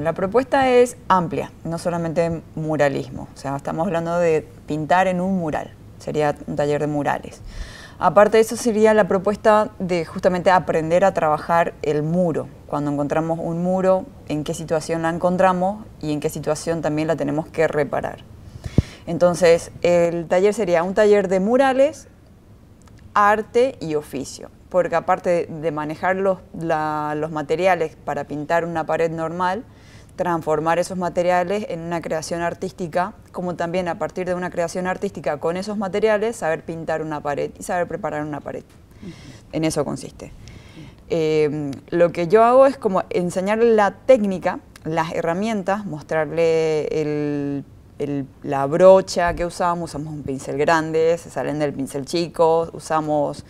La propuesta es amplia, no solamente muralismo, o sea, estamos hablando de pintar en un mural, sería un taller de murales. Aparte de eso sería la propuesta de justamente aprender a trabajar el muro, cuando encontramos un muro, en qué situación la encontramos y en qué situación también la tenemos que reparar. Entonces, el taller sería un taller de murales, arte y oficio porque aparte de manejar los, materiales para pintar una pared normal, transformar esos materiales en una creación artística, como también a partir de una creación artística con esos materiales, saber pintar una pared y saber preparar una pared. En eso consiste. Eh, lo que yo hago es como enseñarle la técnica, las herramientas, mostrarle la brocha que usamos, usamos un pincel grande, se salen del pincel chico, usamos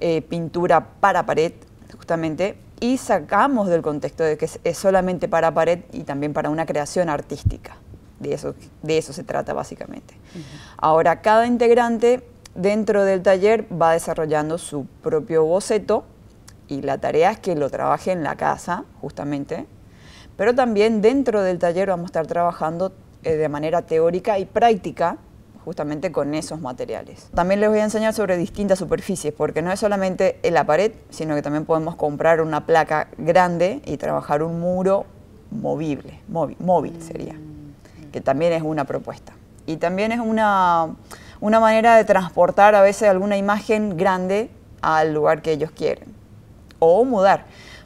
eh, pintura para pared, justamente, y sacamos del contexto de que es, solamente para pared y también para una creación artística. De eso, de eso se trata básicamente. Ahora, cada integrante dentro del taller va desarrollando su propio boceto y la tarea es que lo trabaje en la casa, justamente, pero también dentro del taller vamos a estar trabajando eh, de manera teórica y práctica justamente con esos materiales. También les voy a enseñar sobre distintas superficies, porque no es solamente en la pared, sino que también podemos comprar una placa grande y trabajar un muro movible, móvil, móvil sería, que también es una propuesta. Y también es una, una manera de transportar a veces alguna imagen grande al lugar que ellos quieren, o mudar,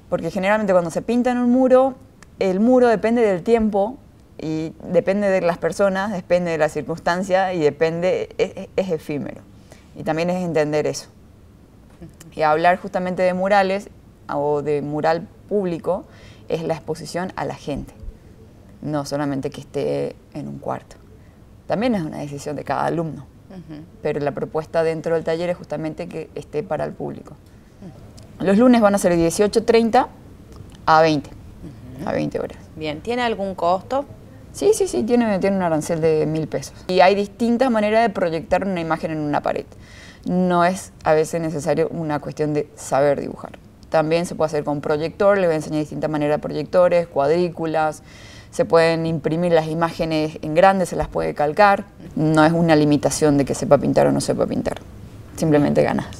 porque generalmente cuando se pinta en un muro, el muro depende del tiempo y depende de las personas, depende de la circunstancia y depende, es, efímero. Y también es entender eso. Y hablar justamente de murales ah, o de mural público es la exposición a la gente, no solamente que esté en un cuarto. También es una decisión de cada alumno, pero la propuesta dentro del taller es justamente que esté para el público. Los lunes van a ser 18.30 a 20, a 20 horas. Bien, ¿tiene algún costo? Sí, sí, sí, tiene, tiene un arancel de mil pesos. Y hay distintas maneras de proyectar una imagen en una pared. No es a veces necesario una cuestión de saber dibujar. También se puede hacer con proyector, les voy a enseñar distintas maneras de proyectores, cuadrículas, se pueden imprimir las imágenes en grande, se las puede calcar. No es una limitación de que sepa pintar o no sepa pintar, simplemente ganas.